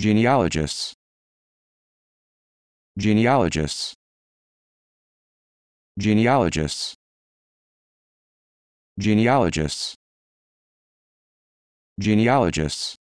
genealogists genealogists genealogists genealogists genealogists